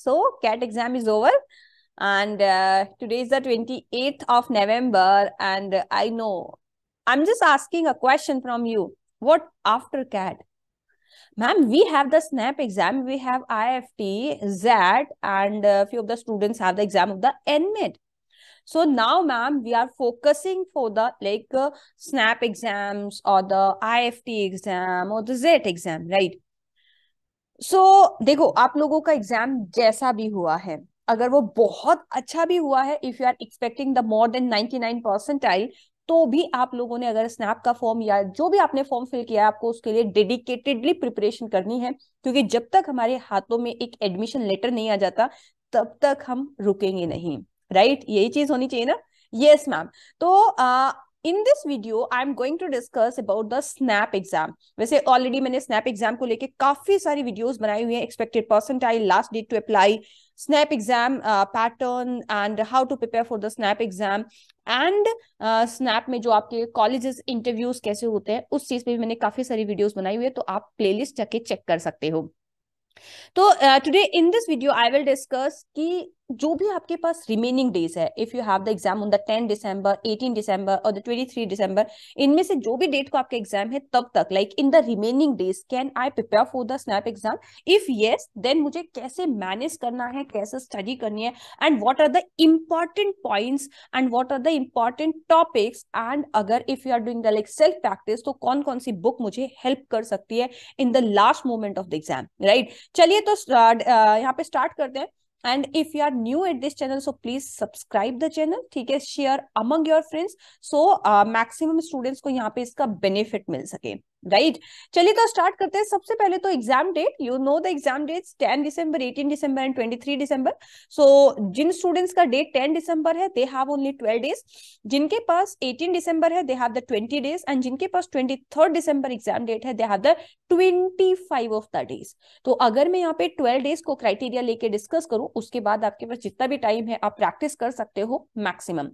So CAT exam is over and uh, today is the 28th of November and I know I'm just asking a question from you. What after CAT? Ma'am, we have the SNAP exam, we have IFT, ZAT and a few of the students have the exam of the NMED. So now, ma'am, we are focusing for the like uh, SNAP exams or the IFT exam or the ZAT exam, right? So so, देखो आप लोगों का exam जैसा भी हुआ है अगर वो बहुत अच्छा भी हुआ है if you are expecting the more than 99 तो भी आप लोगों ने अगर स्नैप का फॉर्म या जो भी आपने फॉर्म फिल किया है आपको उसके लिए डेडिकेटेडली प्रिपरेशन करनी है क्योंकि जब तक हमारे हाथों में एक एडमिशन लेटर नहीं आ जाता तब तक हम रुकेंगे नहीं राइट right? यही चीज होनी चाहिए ना यस yes, मैम तो uh, in this video I am going to discuss about the SNAP exam वैसे ऑलरेडी मैंने स्नैप एग्जाम को लेके काफी सारी वीडियोस बनाई हुई है expected percentile last date to apply SNAP exam pattern and how to prepare for the SNAP exam and SNAP में जो आपके कॉलेजेस इंटरव्यूज कैसे होते हैं उस चीज पे भी मैंने काफी सारी वीडियोज बनाई हुई है तो आप प्लेलिस्ट जाके चेक कर सकते हो तो today in this video I will discuss कि जो भी आपके पास रिमेनिंग डेज है if you have the exam on the ten December eighteen December और द ट्वेंटी थ्री डिसंबर इनमें से जो भी डेट को आपका एग्जाम है तब तक like in the remaining days can I prepare for the SNAP exam if yes then मुझे कैसे मैनेज करना है कैसे स्टडी करनी है and what are the important points and what are the important topics and अगर if you are doing the like self practice तो कौन कौन सी बुक मुझे हेल्प कर सकती है in the last moment of the exam right चलिए तो यहाँ पे स्टार्ट करते हैं and if you are new at this channel so please subscribe the channel ठीक है share among your friends so maximum students को यहाँ पे इसका बेनिफिट मिल सके राइट right? चलिए तो स्टार्ट करते हैं सबसे पहले तो exam date you know the exam date 10 December 18 December and 23 December so so, जिन स्टूडेंट्स का डेट 10 दिसंबर है दे हैव ओनली 12 डेज जिनके पास 18 दिसंबर है they have the 20 days and जिनके पास 23 दिसंबर एग्जाम डेट है they have the 25 of the days तो अगर मैं यहाँ पे 12 डेज को क्राइटेरिया लेके डिस्कस करूँ उसके बाद आपके पास जितना भी टाइम है आप प्रैक्टिस कर सकते हो मैक्सिमम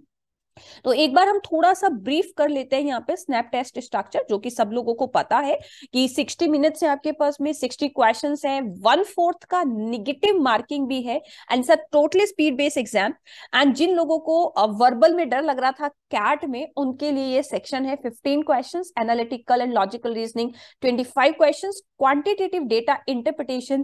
तो एक बार हम थोड़ा सा ब्रीफ कर लेते हैं यहाँ पे स्नैप टेस्ट स्ट्रक्चर जो कि सब लोगों को पता है कि 60 मिनट से आपके पास में 60 क्वेश्चन हैं वन फोर्थ का निगेटिव मार्किंग भी है and sir totally speed based exam and जिन लोगों को वर्बल में डर लग रहा था कैट में उनके लिए ये सेक्शन है fifteen question analytical and logical reasoning twenty five question quantitative data interpretation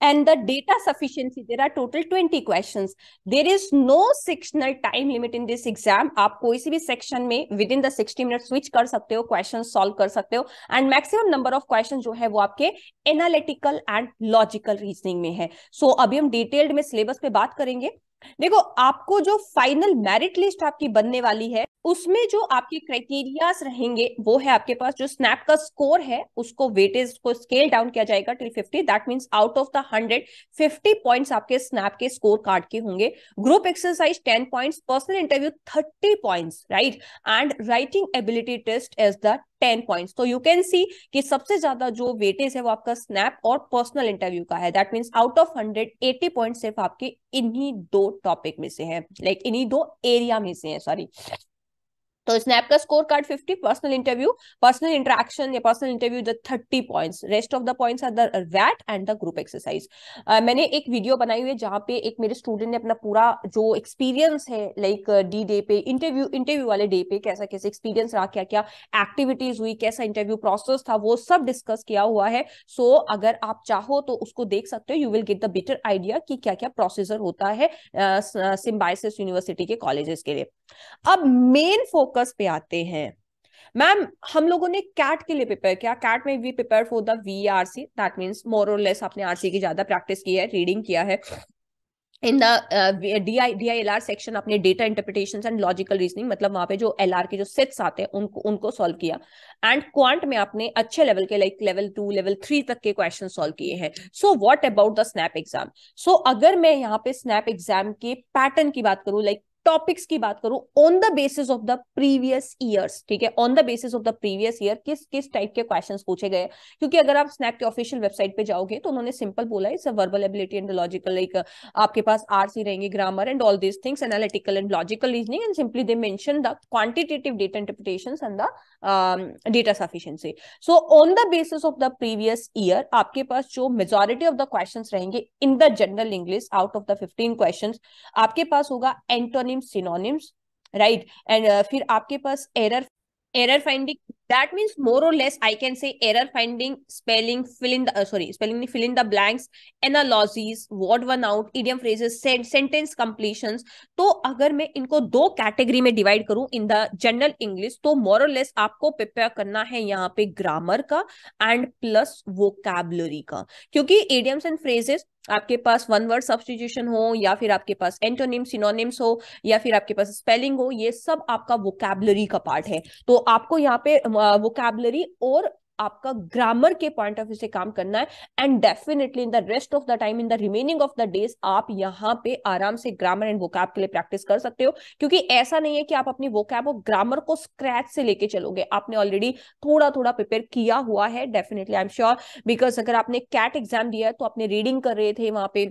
and the data sufficiency there are total 20 questions there is no sectional time limit in this exam आप कोई सी भी section में within the 60 minute switch कर सकते हो question solve कर सकते हो and maximum number of question जो है वो आपके एनालिटिकल एंड लॉजिकल रीजनिंग में है सो so, अभी हम डिटेल्ड में सिलेबस पे बात करेंगे देखो आपको जो फाइनल मेरिट लिस्ट आपकी बनने वाली है उसमें जो आपके क्राइटेरिया रहेंगे वो है आपके पास जो स्नैप का स्कोर है उसको वेटेज को स्केल डाउन किया जाएगा till 50 that means out of the 100 50 points आपके स्नैप के स्कोर कार्ड के होंगे group exercise 10 points personal interview 30 points right and writing ability test is the ten point तो यू कैन सी कि सबसे ज्यादा जो वेटेज है वो आपका स्नैप और पर्सनल इंटरव्यू का है that means out of hundred eighty point सिर्फ आपके इन्हीं दो टॉपिक में से है लाइक like, इन्हीं दो एरिया में से है सॉरी तो स्नैप का score card fifty personal interview personal interaction या personal interview the thirty points rest of the points are the वैट एंड द ग्रुप एक्सरसाइज मैंने एक वीडियो बनाई हुई है जहाँ पे एक मेरे स्टूडेंट ने अपना पूरा जो एक्सपीरियंस है लाइक डी डे पे इंटरव्यू इंटरव्यू वाले डे पे कैसा कैसे एक्सपीरियंस रहा क्या क्या एक्टिविटीज हुई कैसा इंटरव्यू प्रोसेस था वो सब डिस्कस किया हुआ है सो so, अगर आप चाहो तो उसको देख सकते हो you will get the better idea कि क्या क्या प्रोसीजर होता है सिम्बाइसिस uh, यूनिवर्सिटी के कॉलेजेस के लिए अब मेन फोकस फोकस पे आते हैं मैम हम लोगों ने कैट के लिए प्रिपेयर किया कैट में we prepare for the V R C that means more or less आपने आरसी की ज्यादा प्रैक्टिस की है रीडिंग किया है in the D I D I L R section अपने data interpretation and logical reasoning मतलब वहां पे जो एल आर के जो सेट्स आते हैं उनको उनको सॉल्व किया एंड क्वांट में आपने अच्छे लेवल के like level two level three तक के क्वेश्चन सॉल्व किए हैं so what about the SNAP exam so अगर मैं यहाँ पे स्नैप एग्जाम के पैटर्न की बात करूँ लाइक टॉपिक्स की बात करूं on the basis of the previous years ठीक है on the basis of the previous year किस किस टाइप के क्वेश्चंस पूछे गए क्योंकि अगर आप स्नैप के ऑफिशियल वेबसाइट पे जाओगे तो उन्होंने सिंपल बोला है verbal ability and logical like आपके पास आर्ट्स ही रहेंगे grammar and all this things analytical and logical reasoning and simply they mention the quantitative data interpretation and the data sufficiency so on the basis of the previous year आपके पास जो majority of the question रहेंगे in the general English out of the fifteen question आपके पास होगा antonym synonyms synonyms right and फिर आपके पास error error finding that means more or less i can say error finding spelling fill in the uh, sorry spelling fill in the blanks analogies word one out idiom phrases sen sentence completions तो अगर मैं इनको दो category में divide करूं इन the general English तो मोर or less आपको prepare करना है यहाँ पे ग्रामर का एंड प्लस वोकैबलरी का क्योंकि एडियम्स एंड फ्रेजेस आपके पास वन वर्ड सब्सटीट्यूशन हो या फिर आपके पास एंटोनिम सिनोनिम्स हो या फिर आपके पास स्पेलिंग हो ये सब आपका वोकैबलरी का पार्ट है तो आपको यहाँ पे वोकैबलरी और आपका ग्रामर के पॉइंट ऑफ व्यू से काम करना है and definitely in the rest of the time in the remaining of the days आप यहाँ पे आराम से ग्रामर एंड वोकैब के लिए प्रैक्टिस कर सकते हो क्योंकि ऐसा नहीं है कि आप अपनी वोकैब और ग्रामर को स्क्रैच से लेके चलोगे आपने ऑलरेडी थोड़ा थोड़ा प्रिपेयर किया हुआ है definitely I am sure because अगर आपने कैट एग्जाम दिया है तो आपने रीडिंग कर रहे थे वहां पे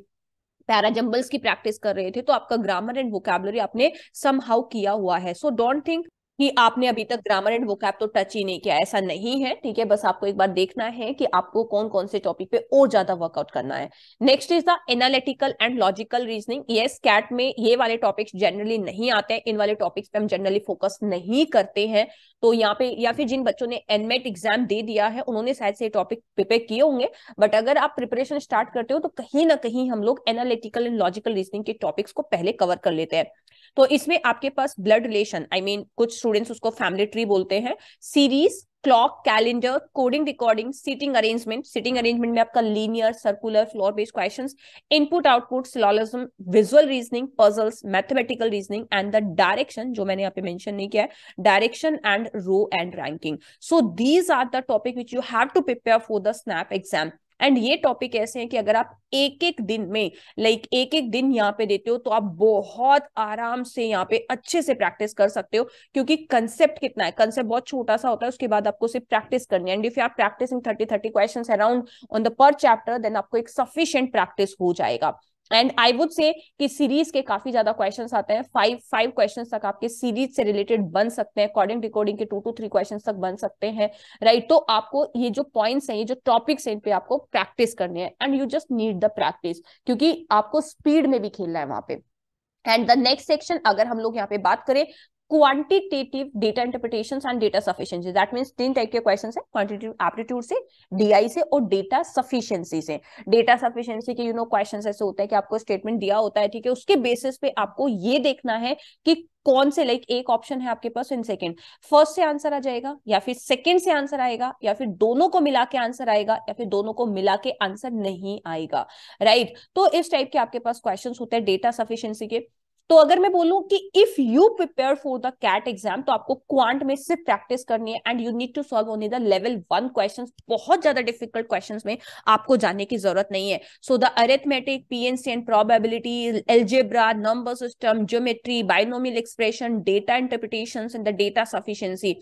पैराजम्बल्स की प्रैक्टिस कर रहे थे तो आपका ग्रामर एंड वोकैबलरी आपने सम किया हुआ है सो डोंट थिंक कि आपने अभी तक ग्रामर एंड वोकैप तो टच ही नहीं किया ऐसा नहीं है ठीक है बस आपको एक बार देखना है कि आपको कौन कौन से टॉपिक पे और ज्यादा वर्कआउट करना है next is the analytical and logical reasoning yes CAT में ये वाले टॉपिक्स जनरली नहीं आते हैं इन वाले टॉपिक्स पे हम जनरली फोकस नहीं करते हैं तो यहाँ पे या फिर जिन बच्चों ने एनमेट एग्जाम दे दिया है उन्होंने शायद से टॉपिक प्रिपेयर किए होंगे बट अगर आप प्रिपरेशन स्टार्ट करते हो तो कहीं ना कहीं हम लोग एनालिटिकल एंड लॉजिकल रीजनिंग के टॉपिक्स को पहले कवर कर लेते हैं तो इसमें आपके पास ब्लड रिलेशन आई मीन कुछ स्टूडेंट्स उसको फैमिली ट्री बोलते हैं series clock calendar coding recording seating arrangement seating arrangement में आपका linear circular floor based question input output syllogism visual reasoning puzzles mathematical reasoning and the direction जो मैंने यहाँ पे मेंशन नहीं किया है direction and row and ranking so these are the topic which you have to prepare for the SNAP exam and ये topic ऐसे हैं कि अगर आप एक एक दिन में लाइक एक एक दिन यहाँ पे देते हो तो आप बहुत आराम से यहाँ पे अच्छे से प्रैक्टिस कर सकते हो क्योंकि कंसेप्ट कितना है कंसेप्ट बहुत छोटा सा होता है उसके बाद आपको सिर्फ प्रैक्टिस करनी है and if you are practicing thirty thirty question around on the per chapter then आपको एक सफिशियंट प्रैक्टिस हो जाएगा एंड आई वुड से कि सीरीज के काफी ज्यादा क्वेश्चंस आते हैं फाइव फाइव क्वेश्चंस तक आपके सीरीज से रिलेटेड बन सकते हैं अकॉर्डिंग रिकॉर्डिंग के टू टू थ्री क्वेश्चंस तक बन सकते हैं राइट right? तो आपको ये जो पॉइंट्स हैं ये जो टॉपिक्स हैं इन पे आपको प्रैक्टिस करनी है and you just need the practice क्योंकि आपको स्पीड में भी खेलना है वहां पे एंड द नेक्स्ट सेक्शन अगर हम लोग यहाँ पे बात करें quantitative data interpretation and data sufficiency that mean तीन टाइप के क्वेश्चन है क्वांटिटेटिव एप्टीट्यूड से डीआई से और डेटा सफिशियंसी से डेटा सफिशियंसी के यू नो क्वेश्चन ऐसे होते हैं कि आपको स्टेटमेंट दिया होता है ठीक है उसके बेसिस पे आपको ये देखना है कि कौन से लाइक like, एक ऑप्शन है आपके पास इन सेकेंड फर्स्ट से आंसर आ जाएगा या फिर सेकेंड से आंसर आएगा या फिर दोनों को मिला के आंसर आएगा या फिर दोनों को मिला के आंसर नहीं आएगा राइट right? तो इस टाइप के आपके पास क्वेश्चंस होते हैं डेटा सफिशियंसी के तो अगर मैं बोलूं कि if you prepare for the CAT exam तो आपको क्वांट में सिर्फ प्रैक्टिस करनी है and you need to solve only the level one question बहुत ज्यादा डिफिकल्ट क्वेश्चन में आपको जाने की जरूरत नहीं है so the arithmetic PNC and probability algebra number system geometry binomial expression data interpretation and the data sufficiency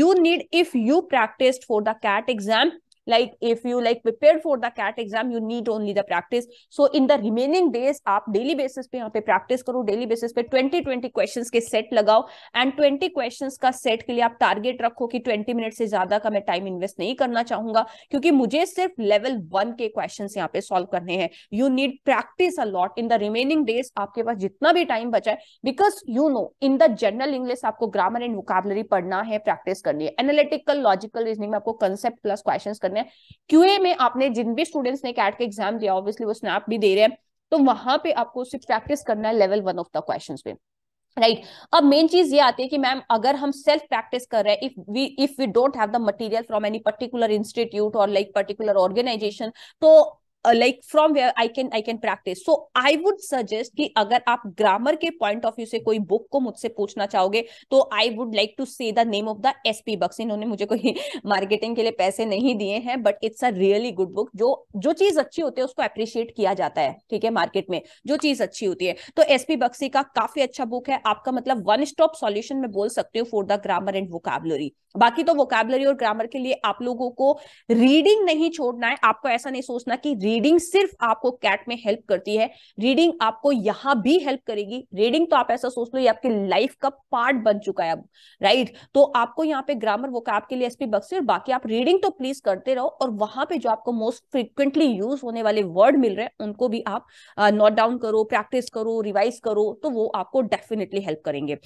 you need if you practice for the CAT exam like if you like prepared for the cat exam you need only the practice so in the remaining days aap daily basis pe yahan pe practice karo daily basis pe 20 20 questions ke set lagao and 20 questions ka set ke liye aap target rakho ki 20 minutes se zyada ka main time invest nahi karna chahunga kyunki mujhe sirf level 1 ke questions yahan pe solve karne hain you need practice a lot in the remaining days aapke paas jitna bhi time bacha hai because you know in the general English aapko grammar and vocabulary padhna hai practice karni hai analytical logical reasoning mein aapko concept plus questions karne करना है QA में आपने जिन भी students ने cat का exam दिया obviously वो snap भी दे रहे हैं तो वहां पे आपको सिर्फ प्रैक्टिस करना है level one of the question पे राइट right. अब मेन चीज ये आती है कि मैम अगर हम सेल्फ प्रैक्टिस कर रहे हैं if we if we don't have the material from any particular institute or like particular organization तो like from where I can I can practice so I would suggest कि अगर आप grammar के point of view से कोई book को मुझसे पूछना चाहोगे तो I would like to say the name of the S P books इन्होंने मुझे कोई मार्केटिंग के लिए पैसे नहीं दिए हैं but it's a really good book जो जो चीज अच्छी होती है उसको अप्रिशिएट किया जाता है ठीक है मार्केट में जो चीज अच्छी होती है तो एस पी बक्सी का काफी अच्छा बुक है आपका मतलब वन स्टॉप सोल्यूशन में बोल सकती हूँ for the grammar and vocabulary बाकी तो वोकेबलरी और ग्रामर के लिए आप लोगों को रीडिंग नहीं छोड़ना है आपको ऐसा नहीं सोचना कि रीडिंग सिर्फ आपको कैट में हेल्प करती है रीडिंग आपको यहाँ भी हेल्प करेगी रीडिंग तो आप ऐसा सोच लो ये आपके लाइफ का पार्ट बन चुका है अब राइट तो आपको यहाँ पे ग्रामर वो आपके लिए एसपी बक्से और बाकी आप रीडिंग तो प्लीज करते रहो और वहां पे जो आपको मोस्ट फ्रिक्वेंटली यूज होने वाले वर्ड मिल रहे हैं उनको भी आप नोट डाउन करो प्रैक्टिस करो रिवाइज करो तो वो आपको डेफिनेटली हेल्प करेंगे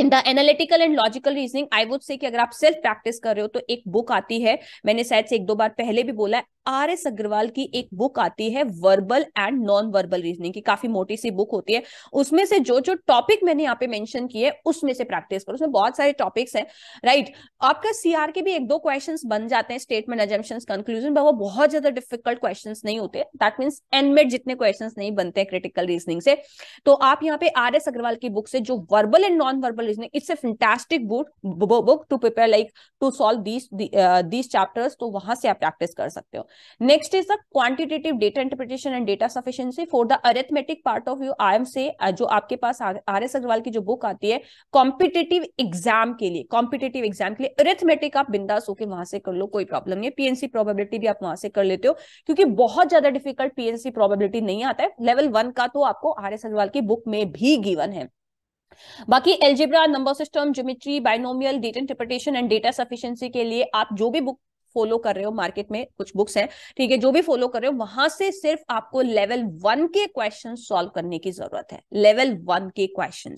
in the analytical and logical reasoning I would say कि अगर आप सेल्फ प्रैक्टिस कर रहे हो तो एक बुक आती है मैंने शायद से एक दो बार पहले भी बोला आर एस अग्रवाल की एक बुक आती है verbal and non verbal reasoning की काफी मोटी सी बुक होती है उसमें से जो जो टॉपिक मैंने यहाँ पे मेंशन किए उसमें से प्रैक्टिस करो उसमें बहुत सारे टॉपिक्स हैं राइट आपका सीआर के भी एक दो क्वेश्चन बन जाते हैं स्टेटमेंट एजम्पन कंक्लूजन वो बहुत ज्यादा डिफिकल्ट क्वेश्चन नहीं होते दैट मीन्स एनमेड जितने क्वेश्चन नहीं बनते हैं क्रिटिकल रीजनिंग से तो आप यहाँ पे आर एस अग्रवाल की बुक से जो verbal and non verbal reasoning it's a fantastic book book to prepare like to solve these these chapters तो वहां से आप प्रैक्टिस कर सकते हो next is the quantitative data interpretation and data sufficiency for the arithmetic part of you I am say जो आपके पास R S Agarwal की जो बुक आती है कॉम्पिटेटिव एग्जाम के लिए कॉम्पिटेटिव एग्जाम के लिए अरेथमेटिक आप बिंदास होकर वहां से कर लो कोई प्रॉब्लम नहीं है पीएनसी प्रोबेबिलिटी भी आप वहां से कर लेते हो क्योंकि बहुत ज्यादा डिफिकल्ट पीएनसी प्रोबेबिलिटी नहीं आता है लेवल वन का तो आपको आर एस अग्रवाल की बुक में भी गिवन है बाकी algebra number system geometry binomial data interpretation and data sufficiency के लिए आप जो भी बुक फॉलो कर रहे हो मार्केट में कुछ बुक्स हैं ठीक है जो भी फॉलो कर रहे हो वहां से सिर्फ आपको लेवल वन के क्वेश्चन सॉल्व करने की जरूरत है लेवल वन के क्वेश्चन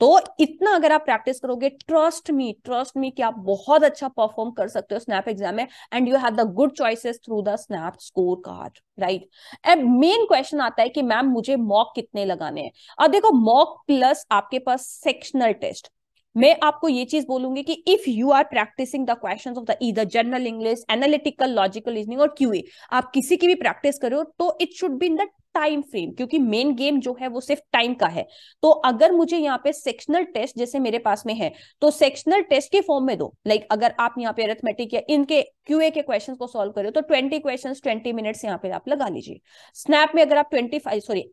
तो इतना अगर आप प्रैक्टिस करोगे ट्रस्ट मी ट्रस्ट मी कि आप बहुत अच्छा परफॉर्म कर सकते हो स्नैप एग्जाम में and you have the good choices through the SNAP score card right and main question आता है कि मैम मुझे मॉक कितने लगाने हैं अब देखो मॉक प्लस आपके पास सेक्शनल टेस्ट मैं आपको ये चीज बोलूंगी कि if you are practising the questions of the either general English analytical logical reasoning और क्यूए आप किसी की भी प्रैक्टिस करो तो it should be in the time frame क्योंकि मेन गेम जो है वो सिर्फ टाइम का है तो अगर मुझे यहाँ पे सेक्शनल टेस्ट जैसे मेरे पास में है तो सेक्शनल टेस्ट के फॉर्म में दो लाइक अगर आप यहाँ पे अरेथमेटिक या इनके क्यूए के क्वेश्चन को सॉल्व करो तो ट्वेंटी क्वेश्चन ट्वेंटी मिनट्स यहाँ पे आप लगा लीजिए स्नैप में अगर आप ट्वेंटी सॉरी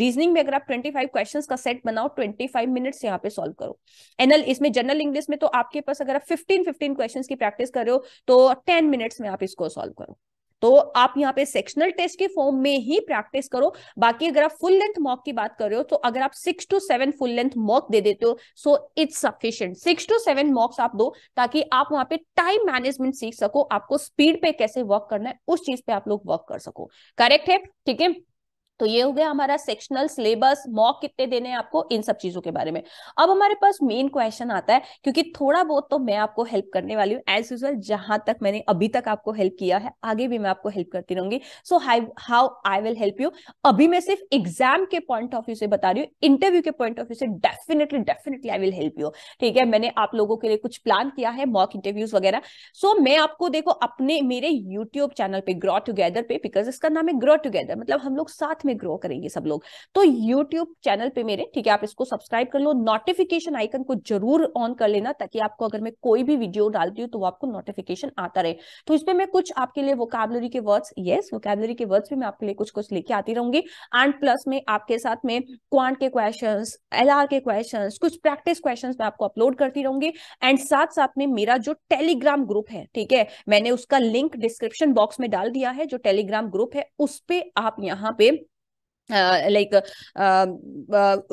रीजनिंग में अगर आप ट्वेंटी फाइव का सेट बनाओ ट्वेंटी फाइव मिनट्स यहाँ पे सोल्व करो एनल इसमें जनरल इंग्लिश में तो आपके पास अगर आप फिफ्टीन फिफ्टीन क्वेश्चन की प्रैक्टिस कर रहे हो तो टेन मिनट्स में आप इसको सोल्व करो तो आप यहाँ पे सेक्शनल टेस्ट के फॉर्म में ही प्रैक्टिस करो बाकी अगर आप फुल लेंथ मॉक की बात कर रहे हो तो अगर आप six to seven full length mock दे देते हो so it's sufficient six to seven mocks आप दो ताकि आप वहां पे टाइम मैनेजमेंट सीख सको आपको स्पीड पे कैसे वर्क करना है उस चीज पे आप लोग वर्क कर सको करेक्ट है ठीक है तो ये हो गया हमारा सेक्शनल सिलेबस मॉक कितने देने हैं आपको इन सब चीजों के बारे में अब हमारे पास मेन क्वेश्चन आता है क्योंकि थोड़ा बहुत तो मैं आपको हेल्प करने वाली हूँ एज यूजल जहां तक मैंने अभी तक आपको हेल्प किया है आगे भी मैं आपको हेल्प करती रहूंगी so hi how I will help you अभी मैं सिर्फ एग्जाम के पॉइंट ऑफ व्यू से बता रही हूँ इंटरव्यू के पॉइंट ऑफ व्यू से definitely definitely I will help you ठीक है मैंने आप लोगों के लिए कुछ प्लान किया है मॉक इंटरव्यूज वगैरह सो मैं आपको देखो अपने मेरे यूट्यूब चैनल पे ग्रो टूगेदर पे बिकॉज इसका नाम है ग्रो टूगेदर मतलब हम लोग साथ में ग्रो करेंगे सब लोग तो यूट्यूब चैनल पे मेरे ठीक है आप इसको सब्सक्राइब कर लो नोटिफिकेशन आइकन को जरूर ऑन कर लेना ताकि आपको अगर मैं कोई भी वीडियो डालती हूँ तो आपको नोटिफिकेशन आता रहे तो इसमें मैं कुछ आपके लिए वोकैबलरी के वर्ड्स येस वोकैबलरी के वर्ड्स भी मैं आपके लिए कुछ कुछ लेके आती रहूंगी एंड प्लस में आपके साथ में क्वांट के क्वेश्चन एल के क्वेश्चन कुछ प्रैक्टिस क्वेश्चन मैं आपको अपलोड करती रहूंगी एंड साथ साथ में मेरा जो टेलीग्राम ग्रुप है ठीक है मैंने उसका लिंक डिस्क्रिप्शन बॉक्स में डाल दिया है जो टेलीग्राम ग्रुप है उस पर आप यहाँ पे लाइक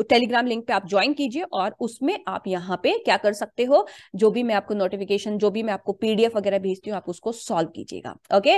टेलीग्राम लिंक पे आप ज्वाइन कीजिए और उसमें आप यहाँ पे क्या कर सकते हो जो भी मैं आपको नोटिफिकेशन जो भी मैं आपको पीडीएफ वगैरह भेजती हूँ आप उसको सॉल्व कीजिएगा ओके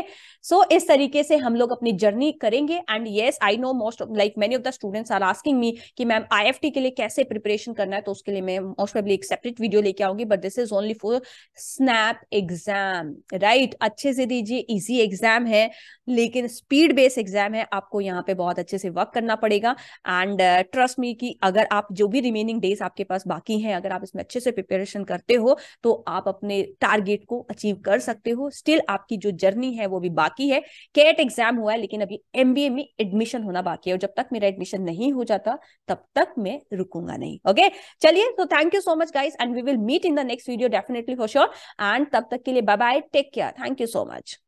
सो इस तरीके से हम लोग अपनी जर्नी करेंगे and yes I know most like many of the students are asking me कि मैम आई के लिए कैसे प्रिपरेशन करना है तो उसके लिए मैं मोस्ट प्रॉब्ली एक सेपरेट वीडियो लेके आऊंगी but this is only for SNAP exam right अच्छे से दीजिए ईजी एग्जाम है लेकिन स्पीड बेस्ड एग्जाम है आपको यहाँ पे बहुत अच्छे से वर्क अप करना पड़ेगा एंड ट्रस्ट मी कि अगर आप जो भी रिमेनिंग डेज आपके पास बाकी हैं अगर आप इसमें अच्छे से प्रिपेरेशन करते हो तो आप अपने टारगेट को अचीव कर सकते हो स्टिल आपकी जो जर्नी है वो भी बाकी है कैट एग्जाम हुआ है लेकिन अभी एमबीए में एडमिशन होना बाकी है और जब तक मेरा एडमिशन नहीं हो जाता तब तक मैं रुकूंगा नहीं ओके चलिए तो thank you so much guys and we will meet in the next video definitely for sure and तब तक के लिए bye bye take care thank you so much